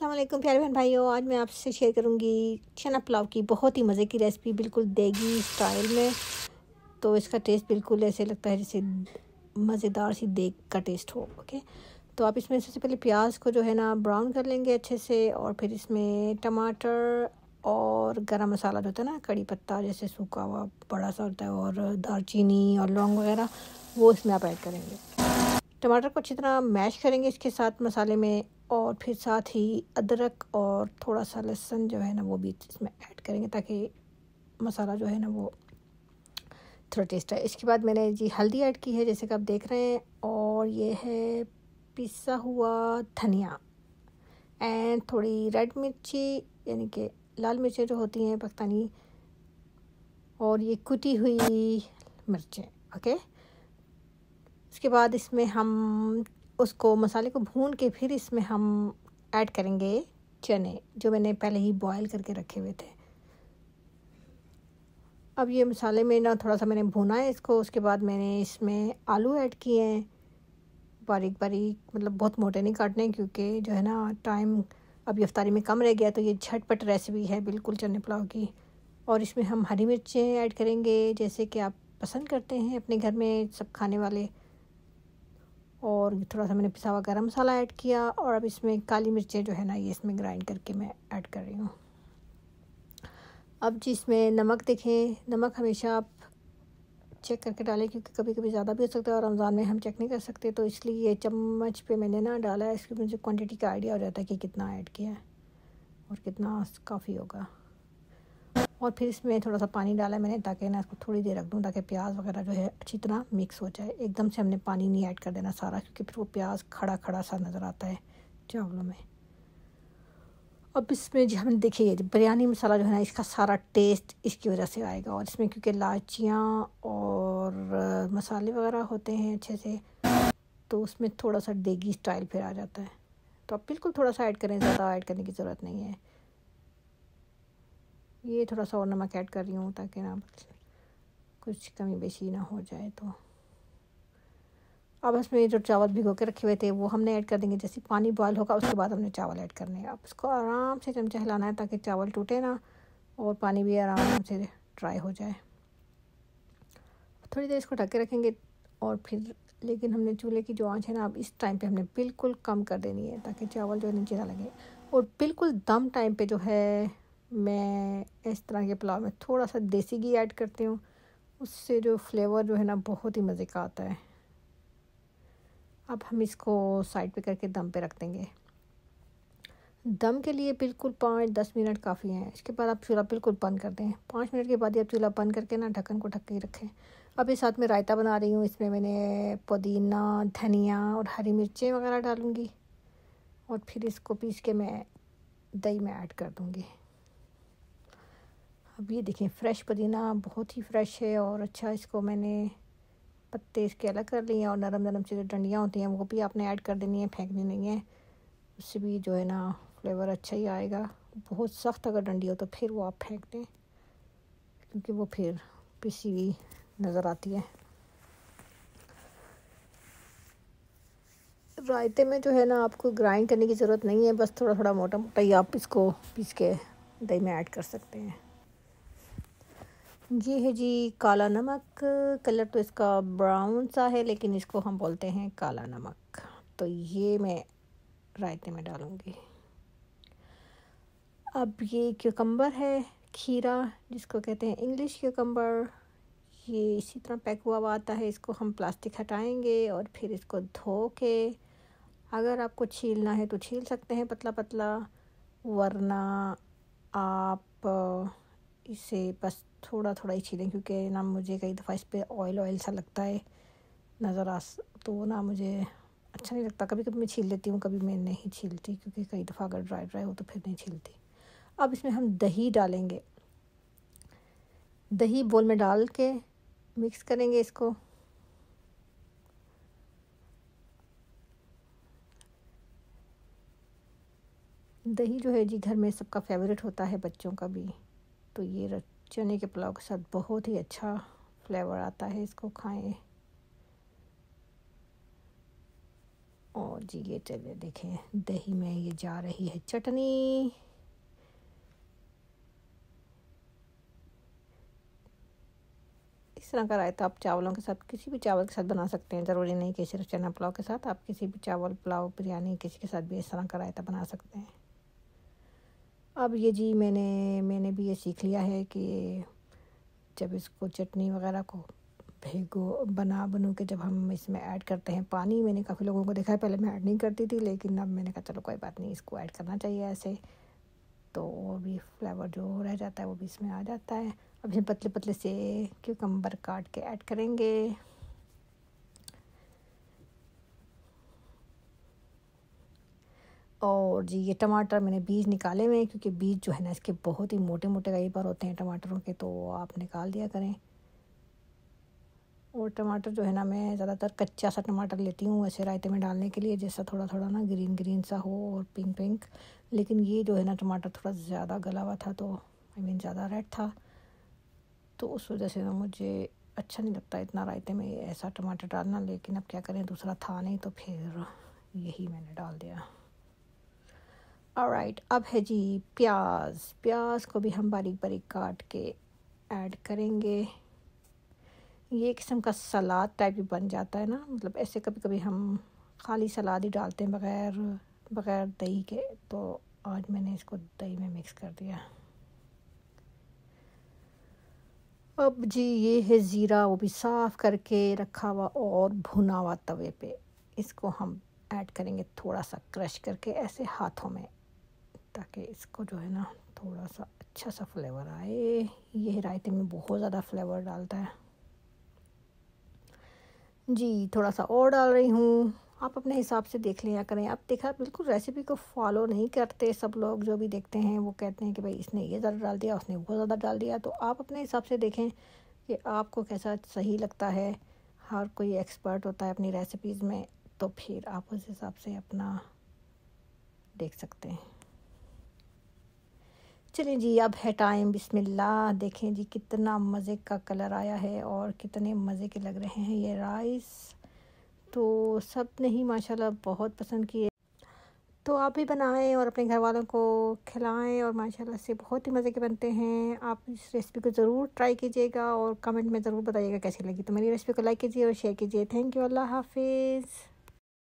असलम प्यारे बहन भाइयों आज मैं आपसे शेयर करूँगी चना पुलाव की बहुत ही मज़े की रेसिपी बिल्कुल देगी स्टाइल में तो इसका टेस्ट बिल्कुल ऐसे लगता है जैसे मज़ेदार सी देग का टेस्ट हो ओके तो आप इसमें सबसे पहले प्याज को जो है ना ब्राउन कर लेंगे अच्छे से और फिर इसमें टमाटर और गरम मसाला जो होता है ना कड़ी पत्ता जैसे सूखा हुआ बड़ा सा होता है और दालचीनी और लौंग वगैरह वो इसमें आप ऐड करेंगे टमाटर को अच्छी तरह मैश करेंगे इसके साथ मसाले में और फिर साथ ही अदरक और थोड़ा सा लहसुन जो है ना वो भी इसमें ऐड करेंगे ताकि मसाला जो है ना वो थोड़ा टेस्ट आए इसके बाद मैंने जी हल्दी ऐड की है जैसे कि आप देख रहे हैं और ये है पिसा हुआ धनिया एंड थोड़ी रेड मिर्ची यानी कि लाल मिर्चें जो होती हैं पाकिस्तानी और ये कुटी हुई मिर्चें ओके उसके बाद इसमें हम उसको मसाले को भून के फिर इसमें हम ऐड करेंगे चने जो मैंने पहले ही बॉईल करके रखे हुए थे अब ये मसाले में ना थोड़ा सा मैंने भुना है इसको उसके बाद मैंने इसमें आलू ऐड किए हैं बारीक बारीक मतलब बहुत मोटे नहीं काटने क्योंकि जो है ना टाइम अभी अफ्तारी में कम रह गया तो ये झटपट रेसिपी है बिल्कुल चने पुलाव की और इसमें हम हरी मिर्चें ऐड करेंगे जैसे कि आप पसंद करते हैं अपने घर में सब खाने वाले और थोड़ा सा मैंने पिसा हुआ गर्म मसाला ऐड किया और अब इसमें काली मिर्चें जो है ना ये इसमें ग्राइंड करके मैं ऐड कर रही हूँ अब जी इसमें नमक देखें नमक हमेशा आप चेक करके डालें क्योंकि कभी कभी ज़्यादा भी हो सकता है और रमज़ान में हम चेक नहीं कर सकते तो इसलिए ये चम्मच पे मैंने ना डाला है इसलिए मुझे क्वांटिटी का आइडिया हो जाता है कि कितना ऐड किया है और कितना काफ़ी होगा और फिर इसमें थोड़ा सा पानी डाला मैंने ताकि ना इसको थोड़ी देर रख दूँ ताकि प्याज वगैरह जो है अच्छी तरह मिक्स हो जाए एकदम से हमने पानी नहीं ऐड कर देना सारा क्योंकि फिर वो प्याज खड़ा खड़ा सा नज़र आता है चावलों में अब इसमें जो हमने देखिए बिरयानी मसाला जो है ना इसका सारा टेस्ट इसकी वजह से आएगा और इसमें क्योंकि लाचियाँ और मसाले वगैरह होते हैं अच्छे से तो उसमें थोड़ा सा देगी स्टाइल फिर आ जाता है तो आप बिल्कुल थोड़ा सा ऐड करें ज़्यादा ऐड करने की ज़रूरत नहीं है ये थोड़ा सा और नमक ऐड कर रही हूँ ताकि ना कुछ कमी बेशी ना हो जाए तो अब इसमें जो चावल भिगो के रखे हुए थे वो हमने ऐड कर देंगे जैसे पानी बॉयल होगा उसके बाद हमने चावल ऐड करने हैं अब इसको आराम से चमचा हिलाना है ताकि चावल टूटे ना और पानी भी आराम से ड्राई हो जाए थोड़ी देर इसको ढक के रखेंगे और फिर लेकिन हमने चूल्हे की जो आंच है ना अब इस टाइम पे हमने बिल्कुल कम कर देनी है ताकि चावल जो है नीचे ना लगे और बिल्कुल दम टाइम पे जो है मैं इस तरह के पुलाव में थोड़ा सा देसी घी ऐड करती हूँ उससे जो फ्लेवर जो है ना बहुत ही मज़े का आता है अब हम इसको साइड पे करके दम पे रख देंगे दम के लिए बिल्कुल पाँच दस मिनट काफ़ी हैं इसके बाद आप चूल्हा बिल्कुल बंद कर दें पाँच मिनट के बाद ही आप चूल्हा बंद करके ना ढक्कन को ढक के रखें अब साथ में रायता बना रही हूँ इसमें मैंने पुदीना धनिया और हरी मिर्चें वगैरह डालूँगी और फिर इसको पीस के मैं दही में ऐड कर दूँगी अब ये देखें फ्रेश पुदीना बहुत ही फ्रेश है और अच्छा इसको मैंने पत्ते इसके अलग कर लिए हैं और नरम नरम से जो डंडियाँ होती हैं वो भी आपने ऐड कर देनी है फेंकनी नहीं है उससे भी जो है ना फ्लेवर अच्छा ही आएगा बहुत सख्त अगर डंडी हो तो फिर वो आप फेंक दें क्योंकि वो फिर पिसी हुई नज़र आती है रायते में जो है ना आपको ग्राइंड करने की ज़रूरत नहीं है बस थोड़ा थोड़ा मोटा मोटा ही आप इसको पीस के दही में ऐड कर सकते हैं ये है जी काला नमक कलर तो इसका ब्राउन सा है लेकिन इसको हम बोलते हैं काला नमक तो ये मैं रायते में डालूँगी अब ये क्यूकम्बर है खीरा जिसको कहते हैं इंग्लिश क्यूकम्बर ये इसी तरह पैक हुआ हुआ आता है इसको हम प्लास्टिक हटाएंगे और फिर इसको धो के अगर आपको छीलना है तो छील सकते हैं पतला पतला वरना आप इसे बस थोड़ा थोड़ा ही छीलें क्योंकि ना मुझे कई दफ़ा इस पर ऑयल ऑयल सा लगता है नज़र आ तो ना मुझे अच्छा नहीं लगता कभी कभी मैं छील लेती हूँ कभी मैं नहीं छीलती क्योंकि कई दफ़ा अगर ड्राई ड्राई हो तो फिर नहीं छीलती अब इसमें हम दही डालेंगे दही बोल में डाल के मिक्स करेंगे इसको दही जो है जी घर में सबका फेवरेट होता है बच्चों का भी तो ये चने के पुलाव के साथ बहुत ही अच्छा फ्लेवर आता है इसको खाएं और जी ये चलिए देखें दही में ये जा रही है चटनी इस तरह का रायता आप चावलों के साथ किसी भी चावल के साथ बना सकते हैं ज़रूरी नहीं कि सिर्फ चना पुलाव के साथ आप किसी भी चावल पुलाव बिरयानी किसी के साथ भी इस तरह का रायता बना सकते हैं अब ये जी मैंने मैंने भी ये सीख लिया है कि जब इसको चटनी वगैरह को भेगो बना बनू के जब हम इसमें ऐड करते हैं पानी मैंने काफ़ी लोगों को देखा है पहले मैं ऐड नहीं करती थी लेकिन अब मैंने कहा चलो कोई बात नहीं इसको ऐड करना चाहिए ऐसे तो वो भी फ्लेवर जो रह जाता है वो भी इसमें आ जाता है अब इसमें पतले पतले से क्यूकम्बर काट के ऐड करेंगे और जी ये टमाटर मैंने बीज निकाले हुए हैं क्योंकि बीज जो है ना इसके बहुत ही मोटे मोटे कई बार होते हैं टमाटरों के तो आप निकाल दिया करें और टमाटर जो है ना मैं ज़्यादातर कच्चा सा टमाटर लेती हूँ ऐसे रायते में डालने के लिए जैसा थोड़ा थोड़ा ना ग्रीन ग्रीन सा हो और पिंक पिंक लेकिन ये जो है ना टमाटर थोड़ा ज़्यादा गला हुआ था तो आई मीन ज़्यादा रेड था तो उस वजह से ना मुझे अच्छा नहीं लगता इतना रायते में ऐसा टमाटर डालना लेकिन अब क्या करें दूसरा था नहीं तो फिर यही मैंने डाल दिया राइट अब है जी प्याज प्याज को भी हम बारीक बारीक काट के ऐड करेंगे ये किस्म का सलाद टाइप भी बन जाता है ना मतलब ऐसे कभी कभी हम खाली सलाद ही डालते हैं बग़ैर बग़ैर दही के तो आज मैंने इसको दही में मिक्स कर दिया अब जी ये है ज़ीरा वो भी साफ़ करके रखा हुआ और भुना हुआ तवे पे इसको हम ऐड करेंगे थोड़ा सा क्रश करके ऐसे हाथों में ताकि इसको जो है ना थोड़ा सा अच्छा सा फ्लेवर आए ये रायते में बहुत ज़्यादा फ्लेवर डालता है जी थोड़ा सा और डाल रही हूँ आप अपने हिसाब से देख लिया करें आप देखा बिल्कुल रेसिपी को फॉलो नहीं करते सब लोग जो भी देखते हैं वो कहते हैं कि भाई इसने ये ज़्यादा डाल दिया उसने वो ज़्यादा डाल दिया तो आप अपने हिसाब से देखें कि आपको कैसा सही लगता है हर कोई एक्सपर्ट होता है अपनी रेसिपीज़ में तो फिर आप उस हिसाब से अपना देख सकते हैं चलें जी अब है टाइम बिस्मिल्लाह देखें जी कितना मज़े का कलर आया है और कितने मज़े के लग रहे हैं ये राइस तो सब ने ही माशाल्लाह बहुत पसंद किए तो आप भी बनाएं और अपने घर वालों को खिलाएं और माशाल्लाह से बहुत ही मज़े के बनते हैं आप इस रेसिपी को ज़रूर ट्राई कीजिएगा और कमेंट में ज़रूर बताइएगा कैसी लगी तो मेरी रेसिपी को लाइक कीजिए और शेयर कीजिए थैंक यू अल्लाह हाफिज़